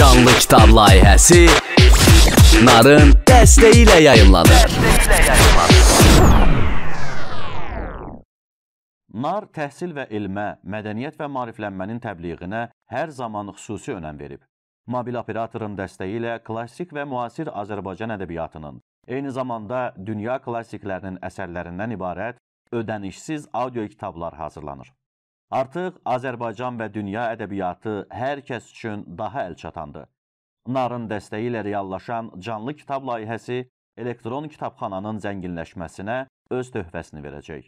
canlı kitab layihəsi Narın dəstəyi ilə yayımlanır. Nar təhsil və elmə, mədəniyyət və maariflənmənin təbliğinə hər zaman xüsusi önəm verib. Mobil operatorun dəstəyi ilə klassik və müasir Azərbaycan ədəbiyyatının, eyni zamanda dünya klassiklərinin əsərlərindən ibarət ödənişsiz audio kitablar hazırlanır. Artıq Azərbaycan və dünya ədəbiyyatı hər kəs üçün daha əlçatandır. Narın dəstəyi ilə reallaşan canlı kitab layihəsi elektron kitabxananın zənginləşməsinə öz töhfəsini verəcək.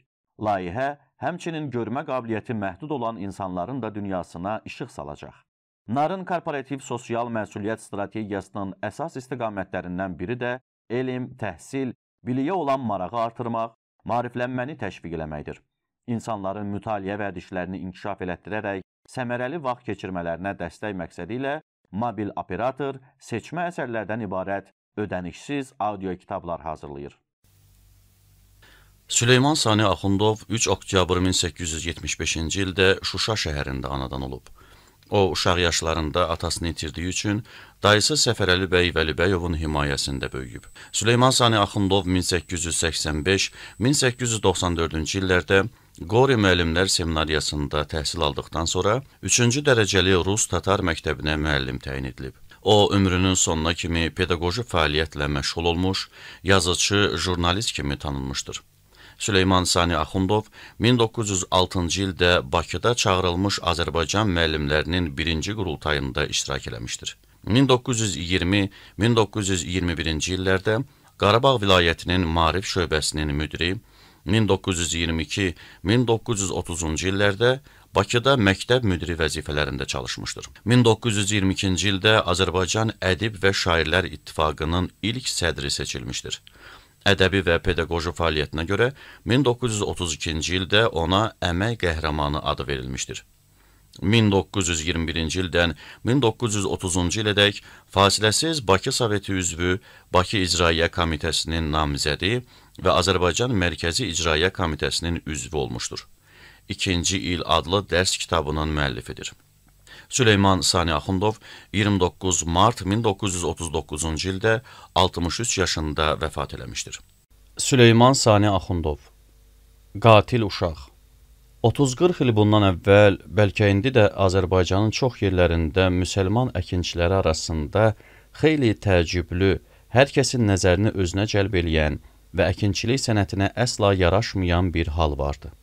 Layihə həmçinin görmə qabiliyyəti məhdud olan insanların da dünyasına işıq salacaq. Narın korporativ sosial məsuliyyət strategiyasının əsas istiqamətlərindən biri də elm, təhsil, biliyə olan marağı artırmaq, maariflənməni təşviq eləməkdir insanların mütaliə vərdişlərini inkişaf elətdirərək səmərəli vaxt keçirmələrinə dəstək məqsədi ilə mobil operator seçmə əsərlərdən ibarət ödənişsiz audio kitablar hazırlayır. Süleyman Sani Axundov 3 oktyabr 1875-ci ildə Şuşa şəhərində anadan olub. O, uşaq yaşlarında atasını itirdiyi üçün dayısı Səfərəli bəy Vəlibəyovun himayəsində böyüyüb. Süleyman Sani Axundov 1885-1894-cü illərdə Qori müəllimlər seminariyasında təhsil aldıqdan sonra 3-cü dərəcəli Rus-Tatar məktəbinə müəllim təyin edilib. O, ömrünün sonuna kimi pedaqoji fəaliyyətlə məşğul olmuş, yazıcı, jurnalist kimi tanınmışdır. Süleyman Sani Axundov 1906-cı ildə Bakıda çağırılmış Azərbaycan müəllimlərinin birinci qurultayında iştirak eləmişdir. 1920-1921-ci illərdə Qarabağ vilayətinin Marif şöbəsinin müdiri, 1922-1930-cu illərdə Bakıda məktəb müdiri vəzifələrində çalışmışdır. 1922-ci ildə Azərbaycan Ədib və Şairlər İttifaqının ilk sədri seçilmişdir. Ədəbi və pedaqoji fəaliyyətinə görə 1932-ci ildə ona Əmək Qəhrəmanı adı verilmişdir. 1921-ci ildən 1930-cu ilədək fasiləsiz Bakı Soveti üzvü, Bakı İcraiyyə Komitəsinin namizədi və Azərbaycan Mərkəzi İcraiyyə Komitəsinin üzvü olmuşdur. İkinci il adlı dərs kitabının müəllifidir. Süleyman Sani Axundov 29 mart 1939-cu ildə 63 yaşında vəfat eləmişdir. Süleyman Sani Axundov Qatil uşaq 30-40 il bundan əvvəl, bəlkə indi də Azərbaycanın çox yerlərində müsəlman əkinçiləri arasında xeyli təəccüblü, hər kəsin nəzərini özünə cəlb eləyən və əkinçilik sənətinə əsla yaraşmayan bir hal vardı.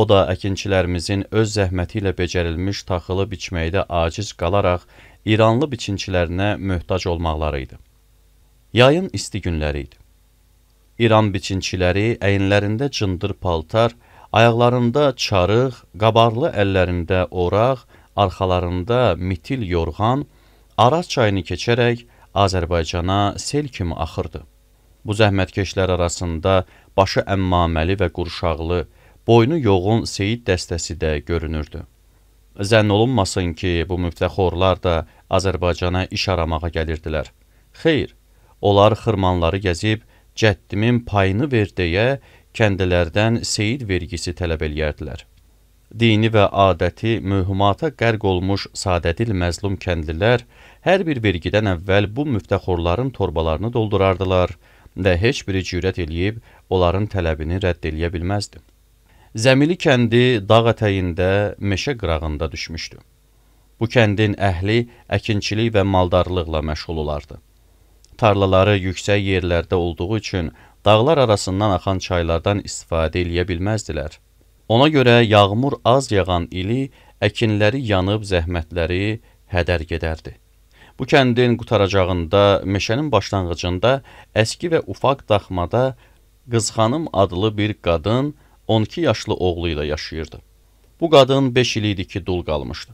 O da əkinçilərimizin öz zəhməti ilə becərilmiş taxılı biçməkdə aciz qalaraq İranlı biçinçilərinə möhtac olmaqları idi. Yayın isti günləri idi. İran biçinçiləri əyinlərində cındır paltar, Ayaqlarında çarıq, qabarlı əllərində oraq, arxalarında mitil yorğan, Araz çayını keçərək Azərbaycana sel kimi axırdı. Bu zəhmətkeşlər arasında başı əmmaməli və qurşaqlı, boynu yoğun seyid dəstəsi də görünürdü. Zənn olunmasın ki, bu müftəxorlar da Azərbaycana iş aramağa gəlirdilər. Xeyr, onlar xırmanları gəzib, cəddimin payını ver deyə kəndilərdən seyid vergisi tələb eləyərdilər. Dini və adəti mühümata qərq olmuş sadədil məzlum kəndlilər hər bir vergidən əvvəl bu müftəxorların torbalarını doldurardılar və heç biri cürət eləyib onların tələbini rədd eləyə bilməzdi. Zəmili kəndi dağ ətəyində, meşə qırağında düşmüşdü. Bu kəndin əhli əkinçilik və maldarlıqla məşğul olardı. Tarlaları yüksək yerlərdə olduğu üçün dağlar arasından axan çaylardan istifadə eləyə bilməzdilər. Ona görə yağmur az yağan ili əkinləri yanıb zəhmətləri hədər gedərdi. Bu kəndin qutaracağında, meşənin başlanğıcında əski və ufaq daxmada Qızxanım adlı bir qadın 12 yaşlı oğlu ilə yaşayırdı. Bu qadın 5 il idi ki, dul qalmışdı.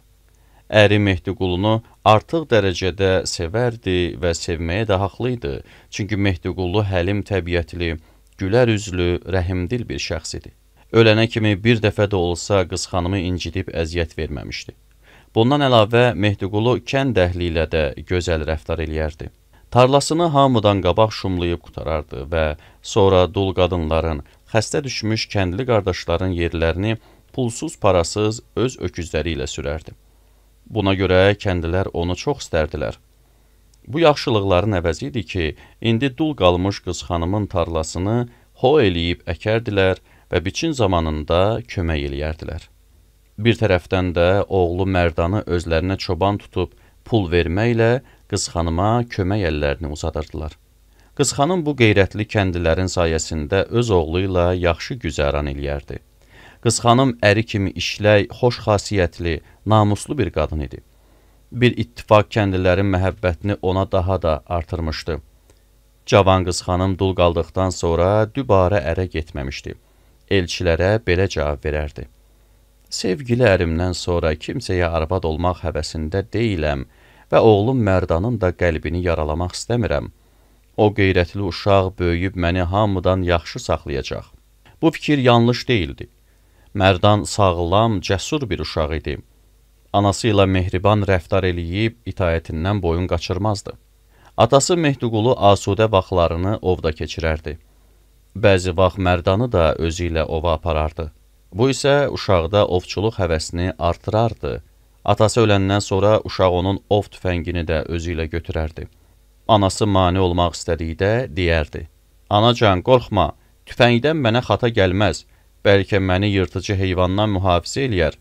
Əri Mehdiqulunu artıq dərəcədə sevərdi və sevməyə də haqlı idi. Çünki Mehdiqulu həlim təbiətli, gülər üzlü, rəhimdil bir şəxs idi. Ölənə kimi bir dəfə də olsa qız xanımı incitib əziyyət verməmişdi. Bundan əlavə Mehdiqulu kənd əhli ilə də gözəl rəftar eləyərdi. Tarlasını hamıdan qabaq şumlayıb qutarardı və sonra dul qadınların, xəstə düşmüş kəndli qardaşların yerlərini pulsuz parasız öz öküzləri ilə sürərdi. Buna görə kəndlər onu çox istərdilər. Bu yaxşılıqların əvəzi idi ki, indi dul qalmış qız xanımın tarlasını ho eləyib əkərdilər və biçin zamanında kömək eləyərdilər. Bir tərəfdən də oğlu Mərdanı özlərinə çoban tutub pul verməklə qız xanıma kömək əllərini uzadırdılar. Qız xanım bu qeyrətli kəndilərin sayəsində öz oğlu ilə yaxşı güzəran eləyərdi. Qız xanım əri kimi işlək, xoş xasiyyətli, namuslu bir qadın idi. Bir ittifaq kəndlilərin məhəbbətini ona daha da artırmışdı. Cavan qız xanım dul qaldıqdan sonra dübarə ərə getməmişdi. Elçilərə belə cavab verərdi. Sevgili ərimdən sonra kimsəyə arvad olmaq həvəsində deyiləm və oğlum Mərdanın da qəlbini yaralamaq istəmirəm. O qeyrətli uşaq böyüyüb məni hamıdan yaxşı saxlayacaq. Bu fikir yanlış deyildi. Mərdan sağlam, cəsur bir uşaq idi. Anası ilə mehriban rəftar eləyib, itayətindən boyun qaçırmazdı. Atası Mehdiqulu asudə vaxtlarını ovda keçirərdi. Bəzi vaxt Mərdanı da özü ilə ova aparardı. Bu isə uşaqda ovçuluq həvəsini artırardı. Atası öləndən sonra uşaq onun ov tüfəngini də özü ilə götürərdi. Anası mane olmaq istədikdə deyərdi. Anacan, qorxma, tüfəngdən mənə xata gəlməz, Bəlkə məni yırtıcı heyvandan mühafizə eləyər.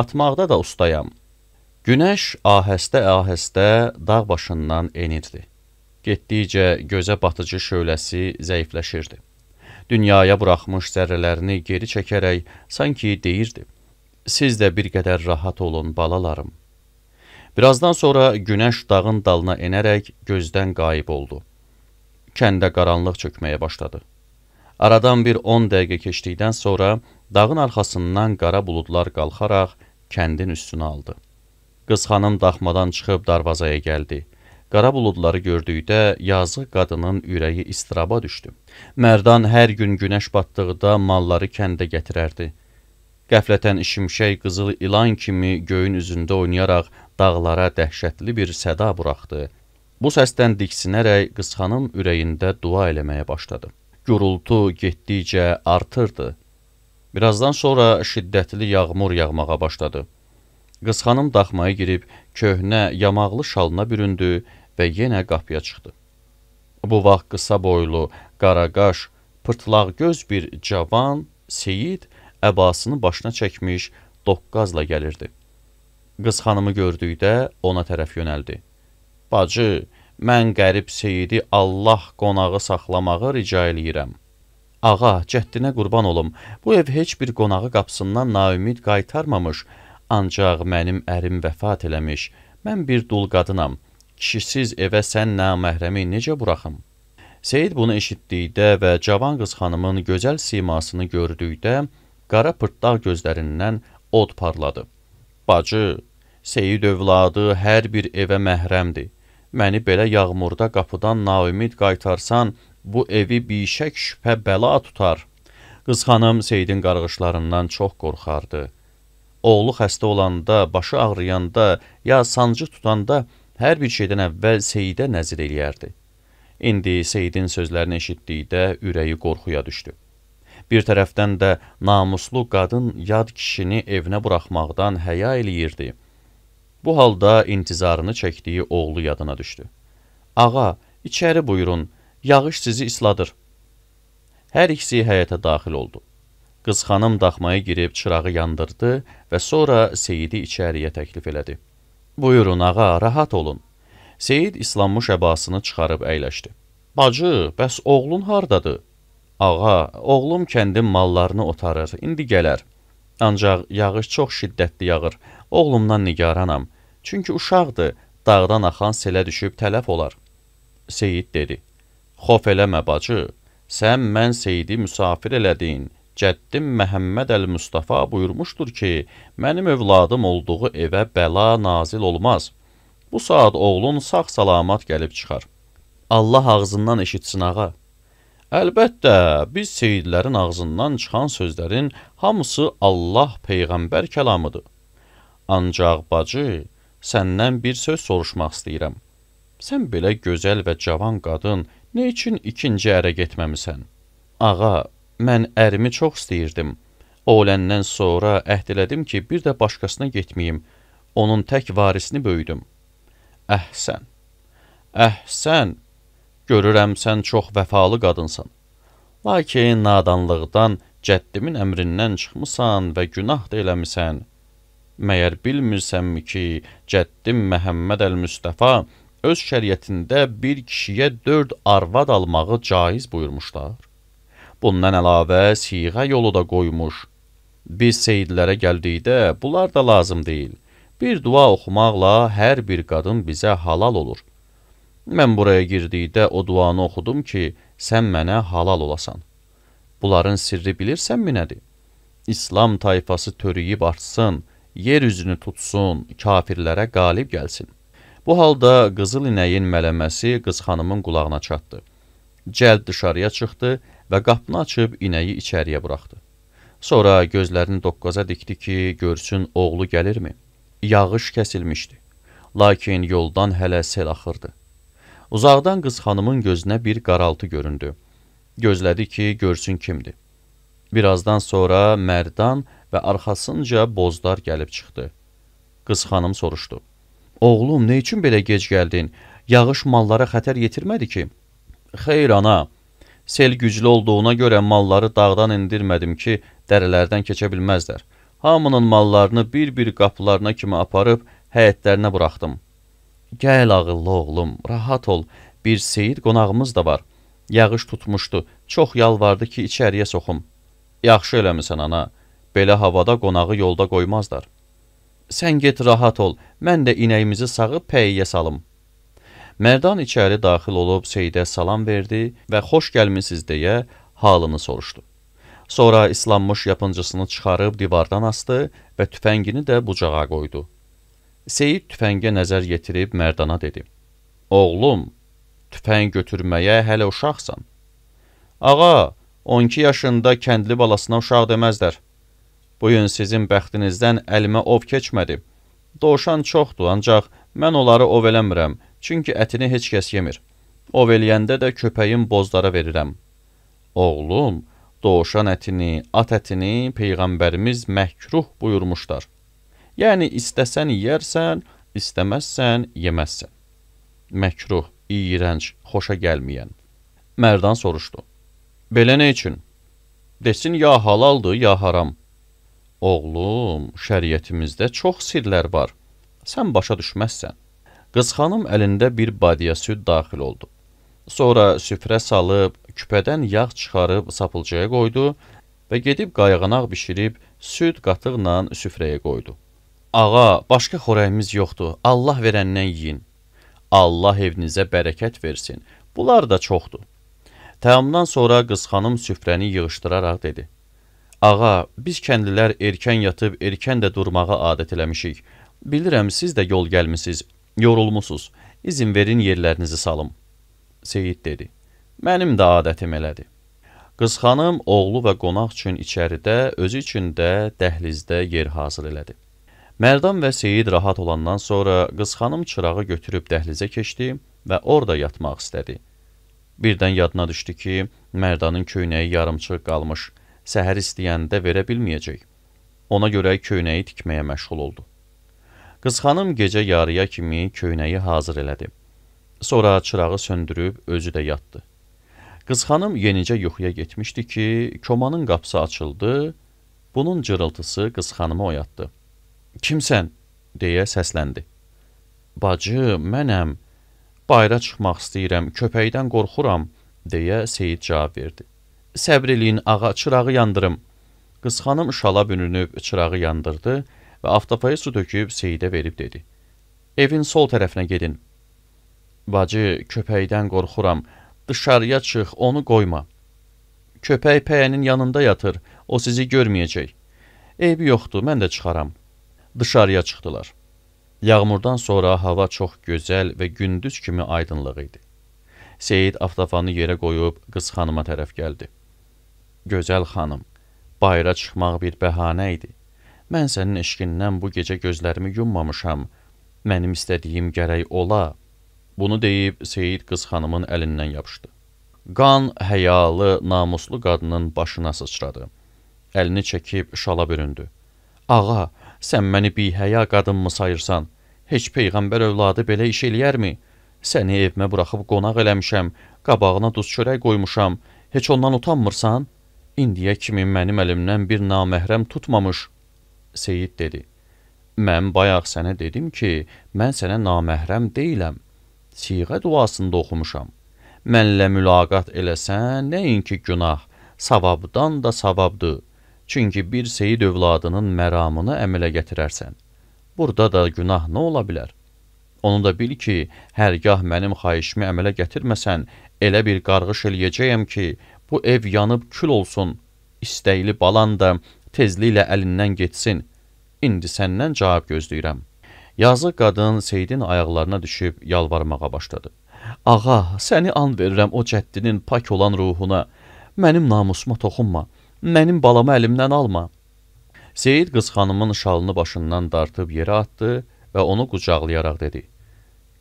Atmaqda da ustayam. Günəş ahəstə-ahəstə dağ başından enirdi. Getdikcə gözə batıcı şöləsi zəifləşirdi. Dünyaya buraxmış zərrələrini geri çəkərək sanki deyirdi. Siz də bir qədər rahat olun, balalarım. Birazdan sonra günəş dağın dalına enərək gözdən qayıb oldu. Kəndə qaranlıq çökməyə başladı. Aradan bir 10 dəqiqə keçdikdən sonra dağın arxasından qara buludlar qalxaraq kəndin üstünə aldı. Qız xanım daxmadan çıxıb darvazaya gəldi. Qara buludları gördükdə yazıq qadının ürəyi istiraba düşdü. Mərdan hər gün günəş batdıqda malları kəndə gətirərdi. Qəflətən şimşək qızıl ilan kimi göyün üzündə oynayaraq dağlara dəhşətli bir səda buraxdı. Bu səsdən diksinərək qızxanım ürəyində dua eləməyə başladı gürultu getdikcə artırdı. Birazdan sonra şiddətli yağmur yağmağa başladı. Qız xanım daxmaya girib köhnə, yamaqlı şalına büründü və yenə qapıya çıxdı. Bu vaxt qısa boylu, qaraqaş, pırtlaq göz bir cavan, seyid əbasını başına çəkmiş doqqazla gəlirdi. Qız xanımı gördükdə ona tərəf yönəldi. Bacı, Mən qərib Seyidi Allah qonağı saxlamağı rica eləyirəm. Ağa, cəddinə qurban olum. Bu ev heç bir qonağı qapısından naümid qaytarmamış, ancaq mənim ərim vəfat eləmiş. Mən bir dul qadınam. Kişisiz evə sən naməhrəmi necə buraxım? Seyid bunu eşitdikdə və cavan qız xanımın gözəl simasını gördükdə, qara pırtlaq gözlərindən od parladı. Bacı, Seyid övladı hər bir evə məhrəmdir. Məni belə yağmurda qapıdan naümid qaytarsan, bu evi bişək şübhə bəla tutar. Qız xanım Seydin qarğışlarından çox qorxardı. Oğlu xəstə olanda, başı ağrıyanda, ya sancı tutanda hər bir şeydən əvvəl Seyidə nəzir eləyərdi. İndi Seyidin sözlərini eşitdikdə ürəyi qorxuya düşdü. Bir tərəfdən də namuslu qadın yad kişini evinə buraxmaqdan həya eləyirdi. Bu halda intizarını çəkdiyi oğlu yadına düşdü. Ağa, içəri buyurun, yağış sizi isladır. Hər ikisi həyətə daxil oldu. Qız xanım daxmaya girib çırağı yandırdı və sonra Seyidi içəriyə təklif elədi. Buyurun, ağa, rahat olun. Seyid islanmış əbasını çıxarıb əyləşdi. Bacı, bəs oğlun hardadır? Ağa, oğlum kəndin mallarını otarır, indi gələr. Ancaq yağış çox şiddətli yağır. Oğlumdan nigaranam. Çünki uşaqdır, dağdan axan selə düşüb tələf olar. Seyid dedi, xof eləmə bacı, sən mən Seyidi müsafir elədin. Cəddim Məhəmməd əl-Mustafa buyurmuşdur ki, mənim övladım olduğu evə bəla nazil olmaz. Bu saat oğlun sağ-salamat gəlib çıxar. Allah ağzından eşitsin ağa. Əlbəttə, biz seyidlərin ağzından çıxan sözlərin hamısı Allah peyğəmbər kəlamıdır. Ancaq bacı, səndən bir söz soruşmaq istəyirəm. Sən belə gözəl və cavan qadın nə üçün ikinci ərə getməmisən? Ağa, mən ərimi çox istəyirdim. Oğləndən sonra əhd elədim ki, bir də başqasına getməyim. Onun tək varisini böyüdüm. Əhsən, əhsən, görürəm sən çox vəfalı qadınsan. Lakin nadanlıqdan, cəddimin əmrindən çıxmısan və günah da eləmisən. Məyər bilmirsənmi ki, cəddim Məhəmməd əl-Müstəfa öz şəriətində bir kişiyə dörd arvad almağı caiz buyurmuşlar? Bundan əlavə siğə yolu da qoymuş. Biz seyidlərə gəldikdə bunlar da lazım deyil. Bir dua oxumaqla hər bir qadın bizə halal olur. Mən buraya girdikdə o duanı oxudum ki, sən mənə halal olasan. Bunların sirri bilirsənmi nədir? İslam tayfası törüyüb artsın, yer üzünü tutsun, kafirlərə qalib gəlsin. Bu halda qızıl inəyin mələməsi qız xanımın qulağına çatdı. Cəld dışarıya çıxdı və qapını açıb inəyi içəriyə buraxdı. Sonra gözlərini doqqaza dikdi ki, görsün oğlu gəlirmi? Yağış kəsilmişdi. Lakin yoldan hələ sel axırdı. Uzaqdan qız xanımın gözünə bir qaraltı göründü. Gözlədi ki, görsün kimdir. Birazdan sonra Mərdan və arxasınca bozdar gəlib çıxdı. Qız xanım soruşdu. Oğlum, nə üçün belə gec gəldin? Yağış mallara xətər yetirmədi ki? Xeyr, ana. Sel güclü olduğuna görə malları dağdan indirmədim ki, dərələrdən keçə bilməzlər. Hamının mallarını bir-bir qapılarına kimi aparıb həyətlərinə buraxdım. Gəl ağıllı oğlum, rahat ol. Bir seyid qonağımız da var. Yağış tutmuşdu. Çox yalvardı ki, içəriyə soxum. Yaxşı eləmisən ana. Belə havada qonağı yolda qoymazlar. Sən get rahat ol, mən də inəyimizi sağıb pəyiyə salım. Mərdan içəri daxil olub Seydə salam verdi və xoş gəlmisiniz deyə halını soruşdu. Sonra islanmış yapıncısını çıxarıb divardan astı və tüfəngini də bucağa qoydu. Seyid tüfəngə nəzər yetirib Mərdana dedi. Oğlum, tüfəng götürməyə hələ uşaqsan. Ağa, 12 yaşında kəndli balasına uşaq deməzlər. Bu gün sizin bəxtinizdən əlimə ov keçmədi. Dovşan çoxdur, ancaq mən onları ov eləmirəm, çünki ətini heç kəs yemir. Ov eləyəndə də köpəyin bozlara verirəm. Oğlum, dovşan ətini, at ətini Peyğəmbərimiz məhkruh buyurmuşlar. Yəni, istəsən yərsən, istəməzsən yeməzsən. Məkruh, iyrənc, xoşa gəlməyən. Mərdan soruşdu. Belə nə üçün? Desin ya halaldır, ya haram. Oğlum, şəriətimizdə çox sirlər var. Sən başa düşməzsən. Qız xanım əlində bir badiya süd daxil oldu. Sonra süfrə salıb, küpədən yağ çıxarıb sapılcaya qoydu və gedib qayğanaq bişirib süd qatıqla süfrəyə qoydu. Ağa, başqa xorəyimiz yoxdur, Allah verəndən yiyin. Allah evinizə bərəkət versin, bunlar da çoxdur. Təamdan sonra qız xanım süfrəni yığışdıraraq dedi. Ağa, biz kəndlilər erkən yatıb erkən də durmağa adət eləmişik. Bilirəm, siz də yol gəlmisiniz, yorulmusunuz. İzin verin yerlərinizi salım. Seyid dedi. Mənim də adətim elədi. Qız xanım oğlu və qonaq üçün içəridə, özü üçün də dəhlizdə yer hazır elədi. Mərdan və Seyid rahat olandan sonra qız xanım çırağı götürüb dəhlizə keçdi və orada yatmaq istədi. Birdən yadına düşdü ki, Mərdanın köynəyi yarımçıq qalmış səhər istəyəndə verə bilməyəcək. Ona görə köynəyi tikməyə məşğul oldu. Qız xanım gecə yarıya kimi köynəyi hazır elədi. Sonra çırağı söndürüb özü də yatdı. Qız xanım yenicə yuxuya getmişdi ki, komanın qapısı açıldı. Bunun cırıltısı qız xanımı oyatdı. "Kimsən?" deyə səsləndi. "Bacı, mənəm. Bayıra çıxmaq istəyirəm. Köpəkdən qorxuram." deyə Seyid cavab verdi. Səbr eləyin ağa, çırağı yandırım. Qız xanım şala bürünüb çırağı yandırdı və avtopaya su töküb Seyidə verib dedi. Evin sol tərəfinə gedin. Bacı, köpəkdən qorxuram. Dışarıya çıx, onu qoyma. Köpək pəyənin yanında yatır, o sizi görməyəcək. Eybi yoxdur, mən də çıxaram. Dışarıya çıxdılar. Yağmurdan sonra hava çox gözəl və gündüz kimi aydınlıq idi. Seyid avtofanı yerə qoyub qız xanıma tərəf gəldi. Gözəl xanım, bayıra çıxmaq bir bəhanə idi. Mən sənin eşqindən bu gecə gözlərimi yummamışam. Mənim istədiyim gərək ola. Bunu deyib Seyid qız xanımın əlindən yapışdı. Qan həyalı, namuslu qadının başına sıçradı. Əlini çəkib şala büründü. Ağa, sən məni bihəya qadınmı sayırsan? Heç peyğəmbər övladı belə iş eləyərmi? Səni evimə buraxıb qonaq eləmişəm, qabağına duz çörək qoymuşam. Heç ondan utanmırsan?' indiyə kimi mənim əlimdən bir naməhrəm tutmamış. Seyid dedi, mən bayaq sənə dedim ki, mən sənə naməhrəm deyiləm. Siğə duasında oxumuşam. Mənlə mülaqat eləsən, nəinki günah, savabdan da savabdır. Çünki bir seyid övladının məramını əmələ gətirərsən. Burada da günah nə ola bilər? Onu da bil ki, hərgah mənim xahişimi əmələ gətirməsən, elə bir qarğış eləyəcəyəm ki, Bu ev yanıb kül olsun. İstəkli balan da tezliklə əlindən getsin. İndi səndən cavab gözləyirəm. Yazıq qadın Seydin ayaqlarına düşüb yalvarmağa başladı. Ağa, səni an verirəm o cəddinin pak olan ruhuna. Mənim namusuma toxunma. Mənim balamı əlimdən alma. Seyid qız xanımın şalını başından dartıb yerə atdı və onu qucaqlayaraq dedi.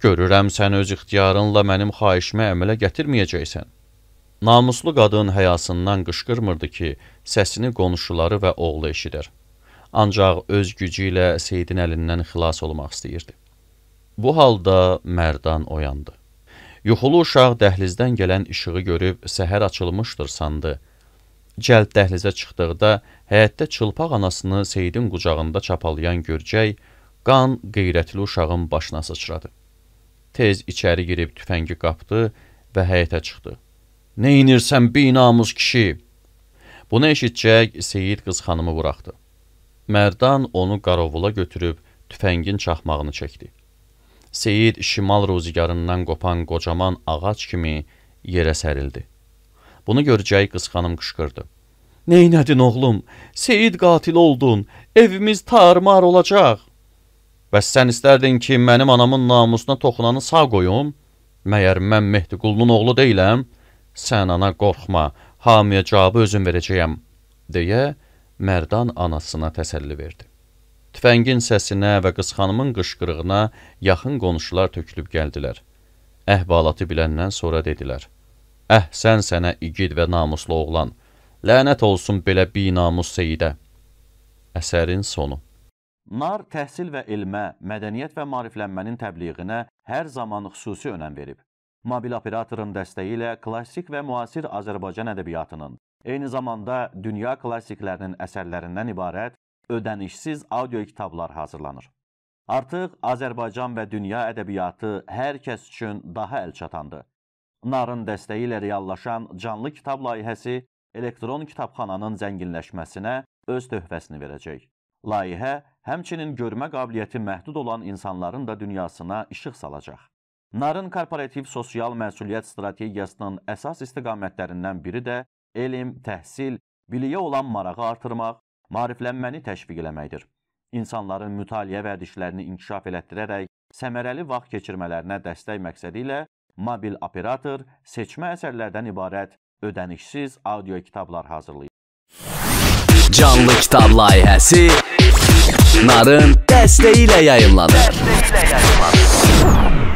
Görürəm sən öz ixtiyarınla mənim xahişimə əmələ gətirməyəcəksən. Namuslu qadın həyasından qışqırmırdı ki, səsini qonşuları və oğlu eşidər. Ancaq öz gücü ilə Seydin əlindən xilas olmaq istəyirdi. Bu halda Mərdan oyandı. Yuxulu uşaq dəhlizdən gələn işığı görüb səhər açılmışdır sandı. Cəld dəhlizə çıxdıqda həyətdə çılpaq anasını Seydin qucağında çapalayan görcək, qan qeyrətli uşağın başına sıçradı. Tez içəri girib tüfəngi qapdı və həyətə çıxdı. Neynirsən binamus kişi? Bunu eşitcək Seyid qız xanımı buraxdı. Mərdan onu qarovula götürüb tüfəngin çaxmağını çəkdi. Seyid şimal ruzigarından qopan qocaman ağac kimi yerə sərildi. Bunu görəcək qız xanım qışqırdı. Neynədin oğlum? Seyid qatil oldun. Evimiz tarmar olacaq. Bəs sən istərdin ki, mənim anamın namusuna toxunanı sağ qoyum? Məyər mən Mehdiqulunun oğlu deyiləm? Sən ana qorxma, hamiyə cavabı özüm verəcəyəm, deyə Mərdan anasına təsəlli verdi. Tüfəngin səsinə və qız xanımın qışqırığına yaxın qonşular tökülüb gəldilər. Əhvalatı biləndən sonra dedilər. Əh, sən sənə igid və namuslu oğlan, lənət olsun belə binamus seyidə. Əsərin sonu Nar təhsil və elmə, mədəniyyət və mariflənmənin təbliğinə hər zaman xüsusi önəm verib. Mobil operatorun dəstəyi ilə klassik və müasir Azərbaycan ədəbiyyatının, eyni zamanda dünya klassiklərinin əsərlərindən ibarət ödənişsiz audio kitablar hazırlanır. Artıq Azərbaycan və dünya ədəbiyyatı hər kəs üçün daha əlçatandır. Narın dəstəyi ilə reallaşan canlı kitab layihəsi elektron kitabxananın zənginləşməsinə öz töhfəsini verəcək. Layihə həmçinin görmə qabiliyyəti məhdud olan insanların da dünyasına işıq salacaq. Narın korporativ sosial məsuliyyət strategiyasının əsas istiqamətlərindən biri də elm, təhsil, biliyə olan marağı artırmaq, maariflənməni təşviq eləməkdir. İnsanların mütaliə vərdişlərini inkişaf elətdirərək səmərəli vaxt keçirmələrinə dəstək məqsədi ilə mobil operator seçmə əsərlərdən ibarət ödənişsiz audio kitablar hazırlayır. Canlı kitab layihəsi Narın dəstəyi ilə yayımlanır. Dəstəklə yayımlanır.